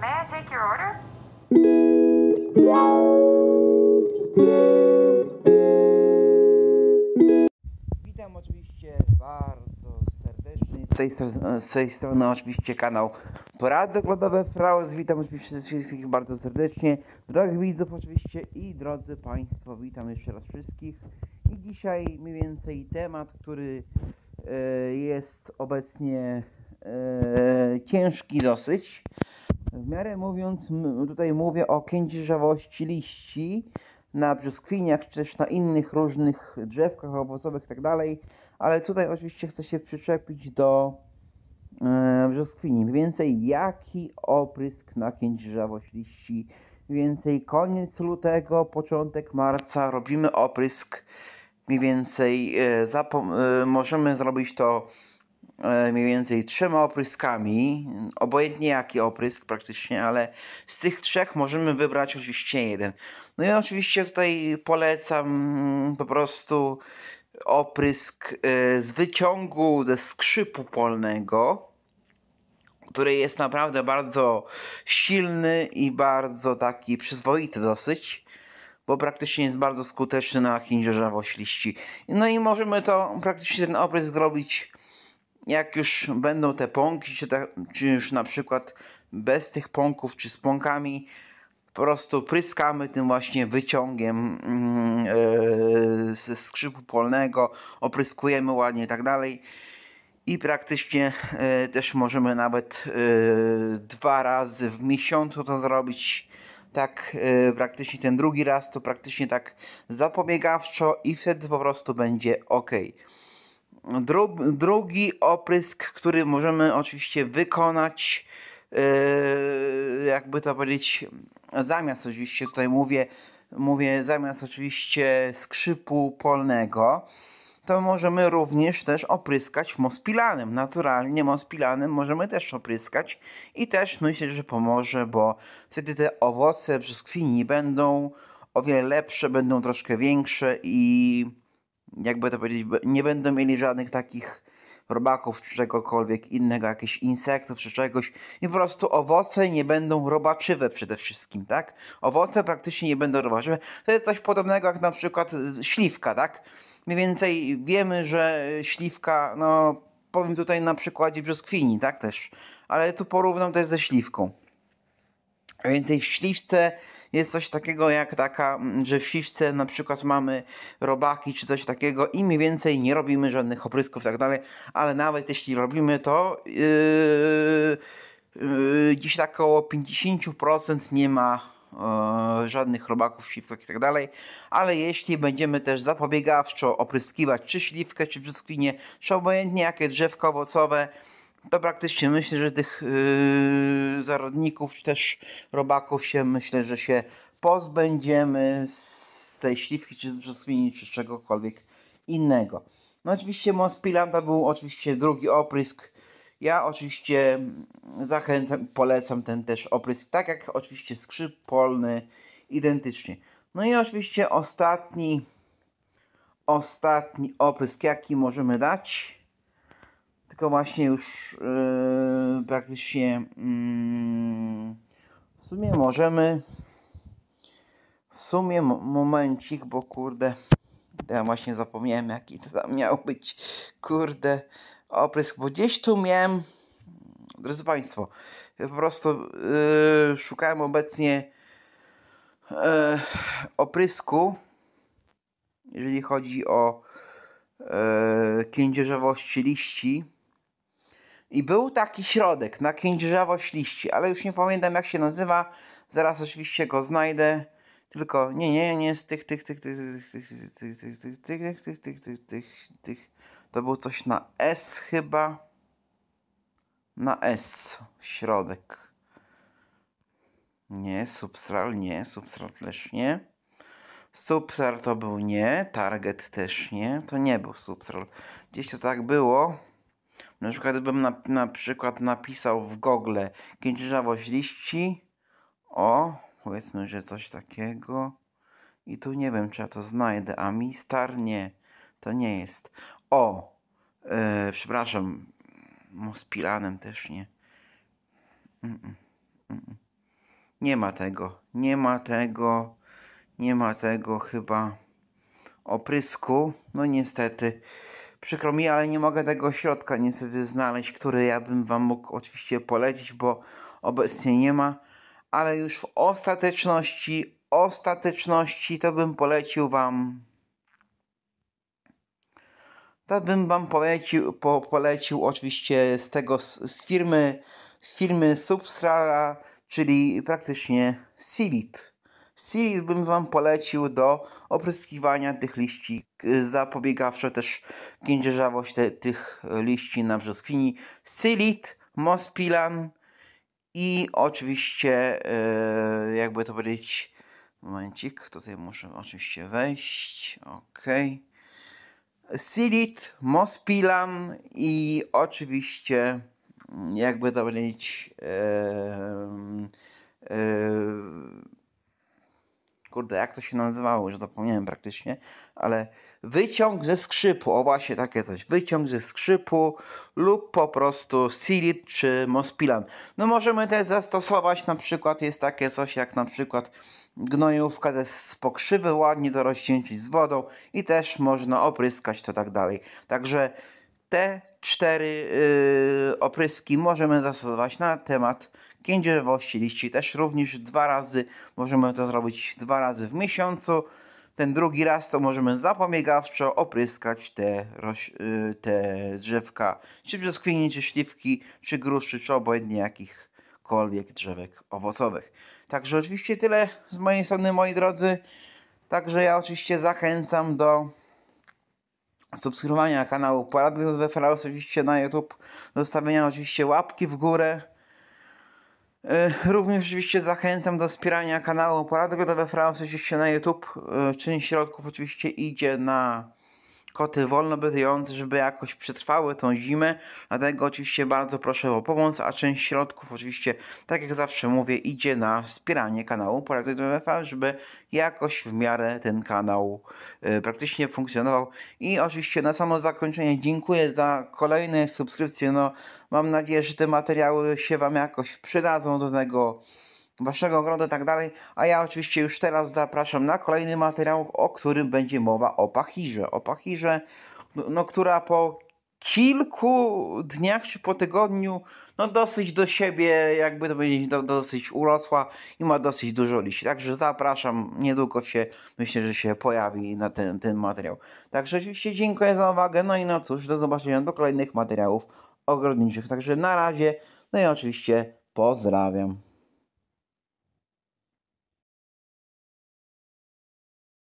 May I take your order? Witam oczywiście bardzo serdecznie. Z tej, strony, z tej strony oczywiście kanał Porady Głodowe Witam oczywiście wszystkich bardzo serdecznie. Drogich widzów oczywiście i drodzy Państwo, witam jeszcze raz wszystkich. I dzisiaj mniej więcej temat, który e, jest obecnie e, ciężki dosyć. W miarę mówiąc, tutaj mówię o kędzierzawości liści na brzoskwiniach, czy też na innych różnych drzewkach owocowych tak dalej, Ale tutaj oczywiście chcę się przyczepić do e, brzoskwini. Więcej jaki oprysk na kędzierzawość liści. Więcej koniec lutego, początek marca robimy oprysk. Mniej więcej e, e, możemy zrobić to E, mniej więcej trzema opryskami, obojętnie jaki oprysk praktycznie, ale z tych trzech możemy wybrać oczywiście jeden. No i oczywiście tutaj polecam mm, po prostu oprysk e, z wyciągu ze skrzypu polnego, który jest naprawdę bardzo silny i bardzo taki przyzwoity dosyć bo praktycznie jest bardzo skuteczny na hindzierzawość liści. No i możemy to praktycznie ten oprysk zrobić jak już będą te pąki, czy, ta, czy już na przykład bez tych pąków, czy z pąkami, po prostu pryskamy tym właśnie wyciągiem yy, ze skrzypu polnego, opryskujemy ładnie i tak dalej. I praktycznie yy, też możemy nawet yy, dwa razy w miesiącu to zrobić. Tak, praktycznie ten drugi raz to praktycznie tak zapobiegawczo, i wtedy po prostu będzie ok. Dru drugi oprysk, który możemy oczywiście wykonać, yy, jakby to powiedzieć, zamiast oczywiście, tutaj mówię, mówię zamiast oczywiście skrzypu polnego, to możemy również też opryskać mospilanem. Naturalnie mospilanem możemy też opryskać i też myślę, że pomoże, bo wtedy te owoce brzoskwini będą o wiele lepsze, będą troszkę większe i jakby to powiedzieć, nie będą mieli żadnych takich robaków czy czegokolwiek innego, jakichś insektów czy czegoś i po prostu owoce nie będą robaczywe przede wszystkim, tak? Owoce praktycznie nie będą robaczywe. To jest coś podobnego jak na przykład y, śliwka, tak? Mniej więcej wiemy, że śliwka, no powiem tutaj na przykładzie brzoskwini, tak też, ale tu porównam też ze śliwką. A w śliwce jest coś takiego jak taka, mm, że w śliwce na przykład mamy robaki czy coś takiego i mniej więcej nie robimy żadnych oprysków i tak dalej, ale nawet jeśli robimy to yy, yy, gdzieś tak około 50% nie ma Yy, żadnych robaków, śliwek i tak dalej, ale jeśli będziemy też zapobiegawczo opryskiwać czy śliwkę, czy brzoskwinię, czy obojętnie jakie drzewko owocowe, to praktycznie myślę, że tych yy, zarodników czy też robaków się myślę, że się pozbędziemy z tej śliwki czy z brzoskwini czy z czegokolwiek innego. No oczywiście Pilanta był oczywiście drugi oprysk. Ja oczywiście zachęcam, polecam ten też oprysk, tak jak oczywiście skrzyp polny, identycznie. No i oczywiście ostatni, ostatni oprysk jaki możemy dać tylko właśnie już yy, praktycznie yy, w sumie możemy w sumie momencik, bo kurde ja właśnie zapomniałem jaki to tam miał być kurde oprysk, bo gdzieś tu miałem drodzy Państwo ja po prostu yy, szukałem obecnie yy, oprysku jeżeli chodzi o e, kędzierzawości liści i był taki środek na kędzierzawość liści, ale już nie pamiętam jak się nazywa. Zaraz oczywiście go znajdę. Tylko nie, nie, nie z tych, tych, tych, tych, tych, tych, tych, tych, tych, tych, tych, tych, tych, tych, tych. To był coś na S chyba. Na S. Środek. Nie, substral nie, substral też nie. Substral to był nie, target też nie, to nie był substral. Gdzieś to tak było. Na przykład gdybym na, na przykład napisał w Google kędzierzawość liści, o, powiedzmy, że coś takiego. I tu nie wiem, czy ja to znajdę, a mi star nie, to nie jest. O, yy, przepraszam, z Pilanem też nie. Mm, mm -mm, mm nie ma tego, nie ma tego, nie ma tego chyba oprysku. No niestety. Przykro mi, ale nie mogę tego środka niestety znaleźć, który ja bym Wam mógł oczywiście polecić, bo obecnie nie ma. Ale już w ostateczności, ostateczności to bym polecił Wam. To bym Wam polecił, po, polecił oczywiście z tego, z, firmy, z firmy Substrata, czyli praktycznie Silit. Siri bym Wam polecił do opryskiwania tych liści, y, zapobiegawszy też kędzierzawość te, tych y, liści na brzoskwini. Silit, Mospilan i oczywiście, yy, jakby to powiedzieć, momencik, tutaj muszę oczywiście wejść, ok. Silit, Mospilan i oczywiście, jakby to powiedzieć, yy, yy, kurde, jak to się nazywało, już zapomniałem praktycznie, ale wyciąg ze skrzypu, o właśnie takie coś, wyciąg ze skrzypu lub po prostu silit czy mospilan. No możemy też zastosować, na przykład jest takie coś jak na przykład gnojówka ze spokrzywy ładnie do rozcięcić z wodą i też można opryskać to tak dalej. Także te cztery y, opryski możemy zastosować na temat kędzierwości liści. Też również dwa razy możemy to zrobić dwa razy w miesiącu. Ten drugi raz to możemy zapobiegawczo opryskać te, y, te drzewka, czy kwinie, czy śliwki, czy gruszy, czy obojętnie jakichkolwiek drzewek owocowych. Także oczywiście tyle z mojej strony, moi drodzy. Także ja oczywiście zachęcam do subskrybowania kanału, porady do referałów oczywiście na YouTube, zostawienia oczywiście łapki w górę. Y, również oczywiście zachęcam do wspierania kanału Porady Gotowe France oczywiście na YouTube. Y, Część środków oczywiście idzie na koty wolno bytujące, żeby jakoś przetrwały tą zimę. Dlatego oczywiście bardzo proszę o pomoc, a część środków oczywiście, tak jak zawsze mówię, idzie na wspieranie kanału Poradzeń MFL, żeby jakoś w miarę ten kanał y, praktycznie funkcjonował. I oczywiście na samo zakończenie dziękuję za kolejne subskrypcje. No, mam nadzieję, że te materiały się Wam jakoś przydadzą do tego waszego ogrodu i tak dalej. A ja oczywiście już teraz zapraszam na kolejny materiał, o którym będzie mowa o pachirze. O pachirze, no, która po kilku dniach czy po tygodniu no dosyć do siebie, jakby to powiedzieć, dosyć urosła i ma dosyć dużo liści. Także zapraszam, niedługo się, myślę, że się pojawi na ten, ten materiał. Także oczywiście dziękuję za uwagę, no i no cóż, do zobaczenia do kolejnych materiałów ogrodniczych. Także na razie, no i oczywiście pozdrawiam.